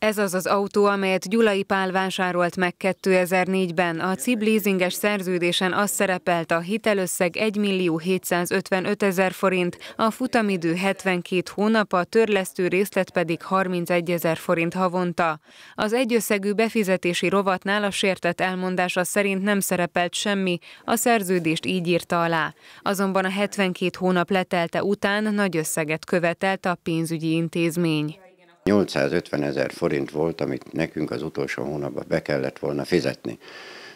Ez az az autó, amelyet Gyulai Pál vásárolt meg 2004-ben. A CIB leasinges szerződésen az szerepelt a hitelösszeg 1 millió 755 ezer forint, a futamidő 72 hónap, a törlesztő részlet pedig 31 ezer forint havonta. Az egyösszegű befizetési rovatnál a sértett elmondása szerint nem szerepelt semmi, a szerződést így írta alá. Azonban a 72 hónap letelte után nagy összeget követelt a pénzügyi intézmény. 850 ezer forint volt, amit nekünk az utolsó hónapban be kellett volna fizetni.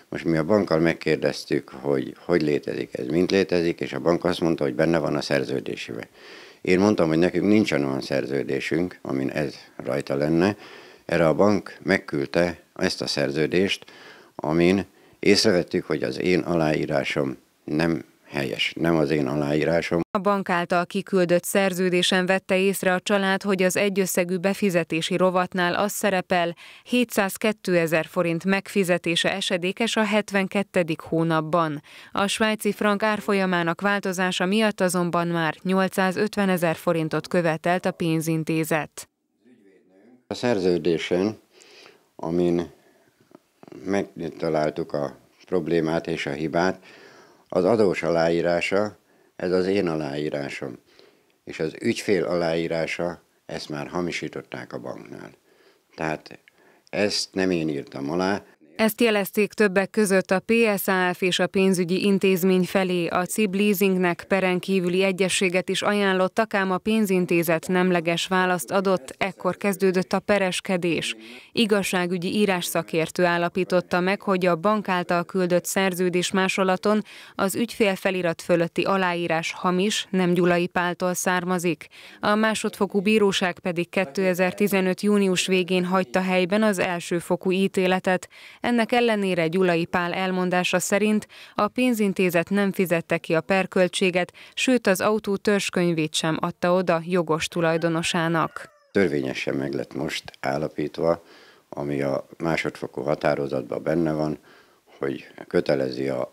Most mi a bankkal megkérdeztük, hogy hogy létezik ez, mint létezik, és a bank azt mondta, hogy benne van a szerződésében. Én mondtam, hogy nekünk nincsen olyan szerződésünk, amin ez rajta lenne. Erre a bank megküldte ezt a szerződést, amin észrevettük, hogy az én aláírásom nem helyes, nem az én aláírásom. A bank által kiküldött szerződésen vette észre a család, hogy az egyösszegű befizetési rovatnál az szerepel, 702 ezer forint megfizetése esedékes a 72. hónapban. A svájci frank árfolyamának változása miatt azonban már 850 ezer forintot követelt a pénzintézet. A szerződésen, amin megtaláltuk a problémát és a hibát, az adós aláírása, ez az én aláírásom, és az ügyfél aláírása, ezt már hamisították a banknál. Tehát ezt nem én írtam alá, ezt jelezték többek között a PSAF és a pénzügyi intézmény felé. A CIB leasingnek peren kívüli egyességet is ajánlottak, ám a pénzintézet nemleges választ adott, ekkor kezdődött a pereskedés. Igazságügyi írásszakértő állapította meg, hogy a bank által küldött szerződés másolaton az ügyfél felirat fölötti aláírás hamis, nem Gyulai Páltól származik. A másodfokú bíróság pedig 2015. június végén hagyta helyben az elsőfokú ítéletet. Ennek ellenére Gyulai Pál elmondása szerint a pénzintézet nem fizette ki a perköltséget, sőt az autó törzskönyvét sem adta oda jogos tulajdonosának. Törvényesen meg lett most állapítva, ami a másodfokú határozatban benne van, hogy kötelezi a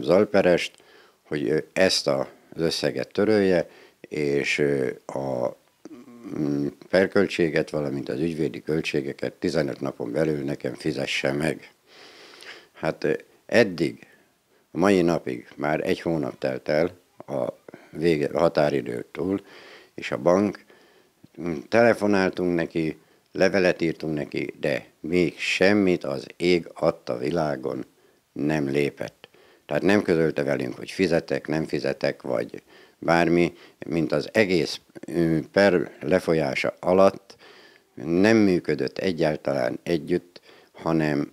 Zalperest, hogy ezt az összeget törölje, és a perköltséget, valamint az ügyvédi költségeket 15 napon belül nekem fizesse meg. Hát eddig, a mai napig már egy hónap telt el a vége, határidőtől, és a bank, telefonáltunk neki, levelet írtunk neki, de még semmit az ég adta világon nem lépett. Tehát nem közölte velünk, hogy fizetek, nem fizetek, vagy bármi, mint az egész per lefolyása alatt nem működött egyáltalán együtt, hanem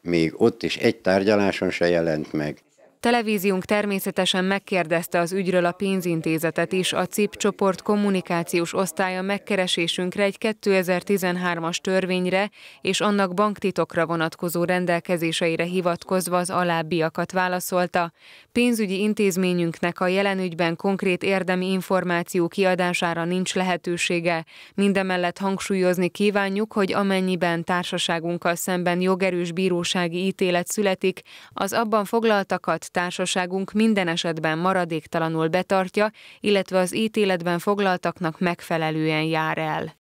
még ott is egy tárgyaláson se jelent meg, Televíziónk természetesen megkérdezte az ügyről a pénzintézetet is, a CIP csoport kommunikációs osztálya megkeresésünkre egy 2013-as törvényre és annak banktitokra vonatkozó rendelkezéseire hivatkozva az alábbiakat válaszolta. Pénzügyi intézményünknek a jelen ügyben konkrét érdemi információ kiadására nincs lehetősége. Mindemellett hangsúlyozni kívánjuk, hogy amennyiben társaságunkkal szemben jogerős bírósági ítélet születik, az abban foglaltakat társaságunk minden esetben maradéktalanul betartja, illetve az ítéletben foglaltaknak megfelelően jár el.